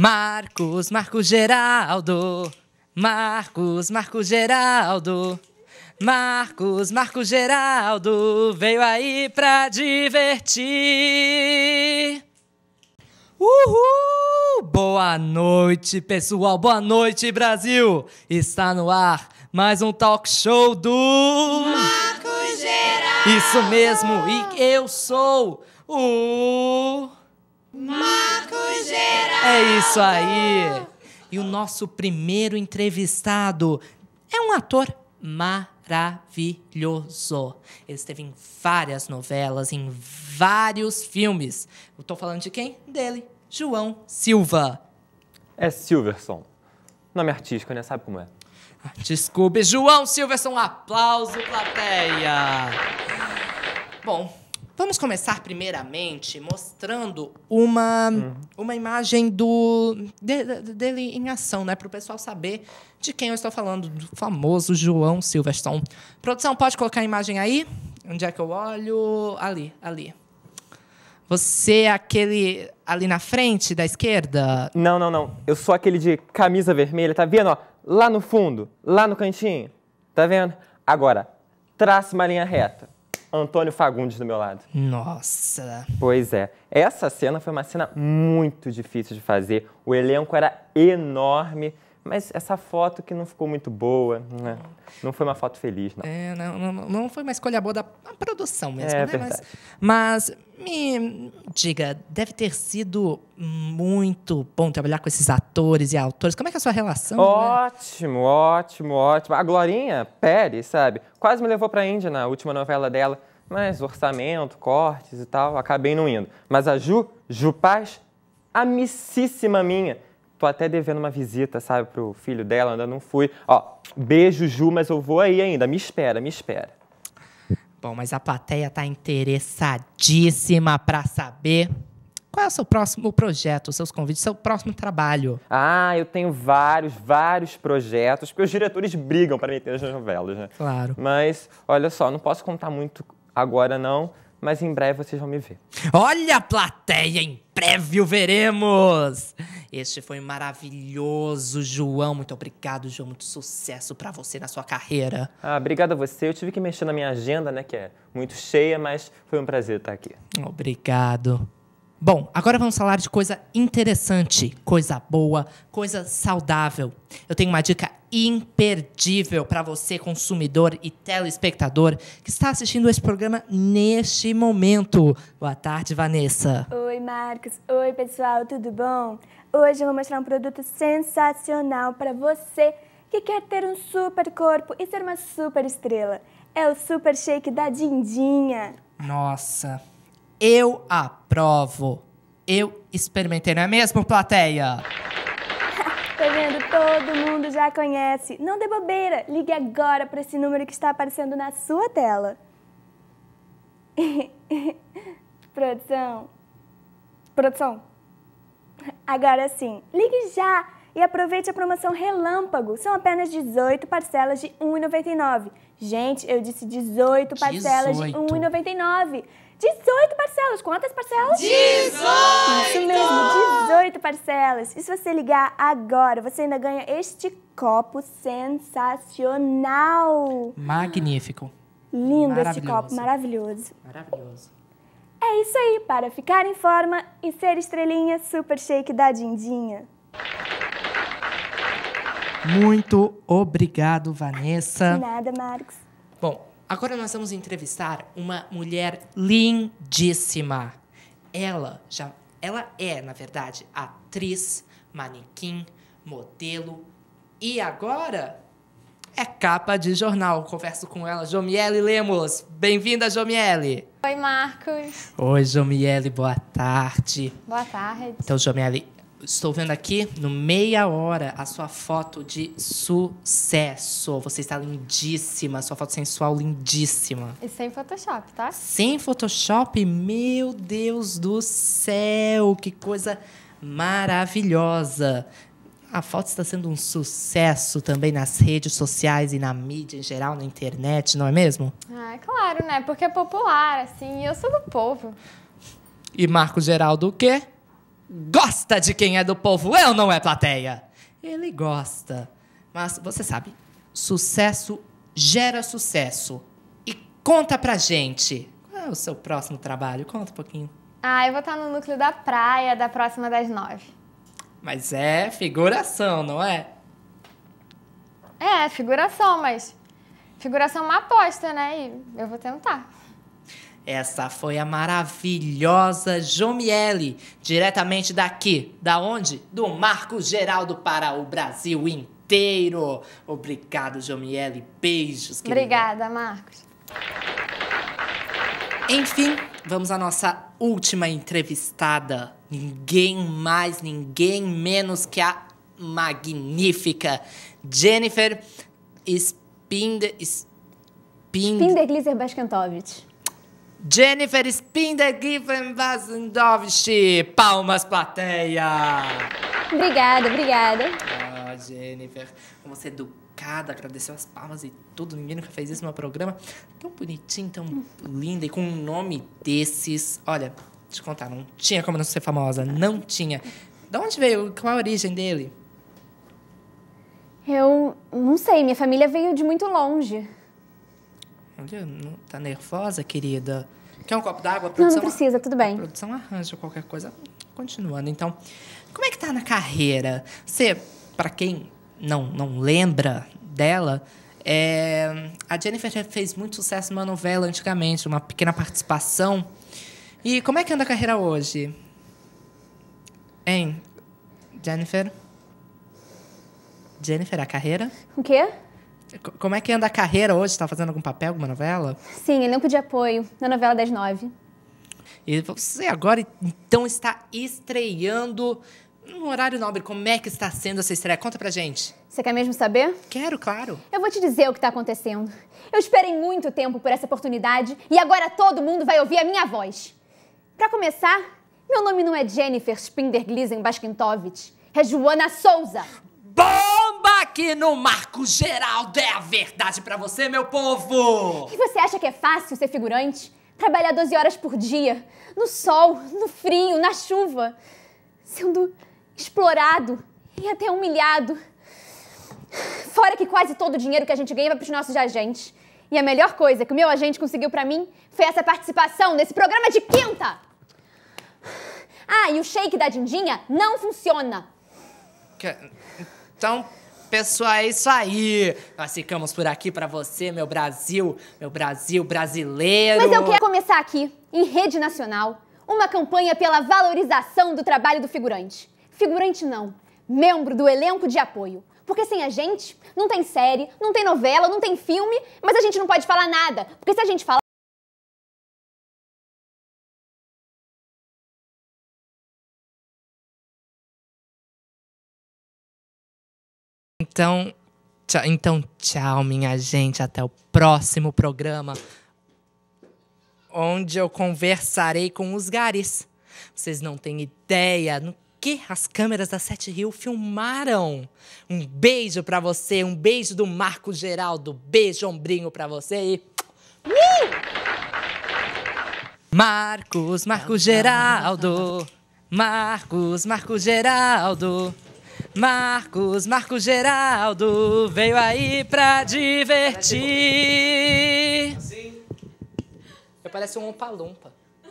Marcos, Marcos Geraldo. Marcos, Marcos Geraldo. Marcos, Marcos Geraldo veio aí pra divertir. Uhul! Boa noite, pessoal. Boa noite, Brasil. Está no ar mais um talk show do Marcos Geraldo. Isso mesmo. E eu sou o Marco Geral! É isso aí! E o nosso primeiro entrevistado é um ator maravilhoso. Ele esteve em várias novelas, em vários filmes. Eu tô falando de quem? Dele, João Silva. É Silverson. Nome artístico, né? Sabe como é? Ah, desculpe, João Silverson, aplauso, plateia. Bom, Vamos começar primeiramente mostrando uma, uhum. uma imagem do de, de, dele em ação, né? Para o pessoal saber de quem eu estou falando, do famoso João Silverstone. Produção, pode colocar a imagem aí? Onde é que eu olho? Ali, ali. Você é aquele ali na frente, da esquerda? Não, não, não. Eu sou aquele de camisa vermelha, tá vendo? Ó, lá no fundo, lá no cantinho. Tá vendo? Agora, traça uma linha reta. Antônio Fagundes do meu lado. Nossa! Pois é. Essa cena foi uma cena muito difícil de fazer. O elenco era enorme, mas essa foto que não ficou muito boa, né? não foi uma foto feliz, não. É, não, não, não foi uma escolha boa da produção mesmo, é, né? Verdade. mas, mas me diga, deve ter sido muito bom trabalhar com esses atores e autores. Como é que é a sua relação? Né? Ótimo, né? ótimo, ótimo. A Glorinha Pérez, sabe, quase me levou para a Índia na última novela dela, mas orçamento, cortes e tal, acabei não indo. Mas a Ju, Ju Paz, amicíssima minha. Tô até devendo uma visita, sabe, pro filho dela, ainda não fui. Ó, beijo, Ju, mas eu vou aí ainda. Me espera, me espera. Bom, mas a plateia está interessadíssima para saber qual é o seu próximo projeto, os seus convites, seu próximo trabalho? Ah, eu tenho vários, vários projetos, porque os diretores brigam para meter as novelas, né? Claro. Mas, olha só, não posso contar muito agora não, mas em breve vocês vão me ver. Olha a plateia, em breve o veremos! Este foi maravilhoso, João. Muito obrigado, João. Muito sucesso para você na sua carreira. Ah, obrigado a você. Eu tive que mexer na minha agenda, né, que é muito cheia, mas foi um prazer estar aqui. Obrigado. Bom, agora vamos falar de coisa interessante, coisa boa, coisa saudável. Eu tenho uma dica imperdível para você, consumidor e telespectador, que está assistindo esse programa neste momento. Boa tarde, Vanessa. Oi, Marcos. Oi, pessoal, tudo bom? Hoje eu vou mostrar um produto sensacional para você que quer ter um super corpo e ser uma super estrela. É o Super Shake da Dindinha. Nossa, eu aprovo. Eu experimentei, não é mesmo, plateia? Tô tá vendo? Todo mundo já conhece. Não dê bobeira. Ligue agora para esse número que está aparecendo na sua tela. Produção. Produção. Agora sim. Ligue já e aproveite a promoção Relâmpago. São apenas 18 parcelas de R$ 1,99. Gente, eu disse 18 parcelas 18. de R$ 1,99. 18 parcelas. Quantas parcelas? 18! Isso mesmo, 18 parcelas. E se você ligar agora, você ainda ganha este copo sensacional. Magnífico. Lindo esse copo, maravilhoso. Maravilhoso. É isso aí, para ficar em forma e ser estrelinha, Super Shake da Dindinha. Muito obrigado, Vanessa. De nada, Marcos. Bom, agora nós vamos entrevistar uma mulher lindíssima. Ela já ela é, na verdade, atriz, manequim, modelo e agora é capa de jornal. Converso com ela, Jomiele Lemos. Bem-vinda, Jomiele. Oi, Marcos. Oi, Jomiele, boa tarde. Boa tarde. Então, Jomiele, Estou vendo aqui no meia hora a sua foto de sucesso. Você está lindíssima, sua foto sensual lindíssima. E sem Photoshop, tá? Sem Photoshop, meu Deus do céu, que coisa maravilhosa. A foto está sendo um sucesso também nas redes sociais e na mídia em geral, na internet, não é mesmo? Ah, é claro, né? Porque é popular, assim, eu sou do povo. E Marco Geraldo o quê? gosta de quem é do povo, eu não é plateia. Ele gosta. Mas você sabe, sucesso gera sucesso. E conta pra gente. Qual é o seu próximo trabalho? Conta um pouquinho. Ah, eu vou estar no núcleo da praia da próxima das nove. Mas é figuração, não é? É, figuração, mas figuração é uma aposta, né? E eu vou tentar. Essa foi a maravilhosa Jomiele, diretamente daqui. Da onde? Do Marco Geraldo para o Brasil inteiro. Obrigado, Jomiele. Beijos. Querida. Obrigada, Marcos. Enfim, vamos à nossa última entrevistada. Ninguém mais, ninguém menos que a magnífica Jennifer Spind Spind... Spinder Glisser Baskentovich. Jennifer Spindergiffen-Vasendovich. Palmas, plateia! Obrigada, obrigada. Ah, Jennifer, como você é educada, agradeceu as palmas e tudo. Ninguém nunca fez isso no programa. Tão bonitinho, tão lindo linda e com um nome desses. Olha, te contar, não tinha como não ser famosa. Não tinha. De onde veio? Qual a origem dele? Eu não sei, minha família veio de muito longe não, tá nervosa, querida? Quer um copo d'água? Não, não precisa, tudo bem. A produção arranja qualquer coisa. Continuando, então, como é que tá na carreira? Você, para quem não, não lembra dela, é, a Jennifer fez muito sucesso numa novela antigamente, uma pequena participação. E como é que anda a carreira hoje? Hein, Jennifer? Jennifer, a carreira? O quê? Como é que anda a carreira hoje? Está fazendo algum papel, alguma novela? Sim, elenco de apoio na novela das nove. E você agora então está estreando no horário nobre. Como é que está sendo essa estreia? Conta pra gente. Você quer mesmo saber? Quero, claro. Eu vou te dizer o que está acontecendo. Eu esperei muito tempo por essa oportunidade e agora todo mundo vai ouvir a minha voz. Para começar, meu nome não é Jennifer Spinder Gleason Baskintovich, é Joana Souza. Boa! aqui no Marco Geral é a verdade para você, meu povo! E você acha que é fácil ser figurante? Trabalhar 12 horas por dia, no sol, no frio, na chuva, sendo explorado e até humilhado. Fora que quase todo o dinheiro que a gente ganha vai para os nossos agentes. E a melhor coisa que o meu agente conseguiu para mim foi essa participação nesse programa de quinta! Ah, e o shake da Dindinha não funciona! É, então, pessoal, é isso aí. Nós ficamos por aqui para você, meu Brasil, meu Brasil brasileiro. Mas eu quero começar aqui, em rede nacional, uma campanha pela valorização do trabalho do figurante. Figurante não, membro do elenco de apoio. Porque sem a gente, não tem série, não tem novela, não tem filme, mas a gente não pode falar nada. Porque se a gente falar, Então, tchau, então, tchau, minha gente. Até o próximo programa, onde eu conversarei com os garis. Vocês não têm ideia no que as câmeras da Sete Rio filmaram. Um beijo para você, um beijo do Marco Geraldo, beijo ombrinho para você e uh! Marcos, Marcos Geraldo. Marcos, Marcos Geraldo. Marcos, Marcos Geraldo veio aí pra divertir. Assim. Eu parece um Ompalumpa.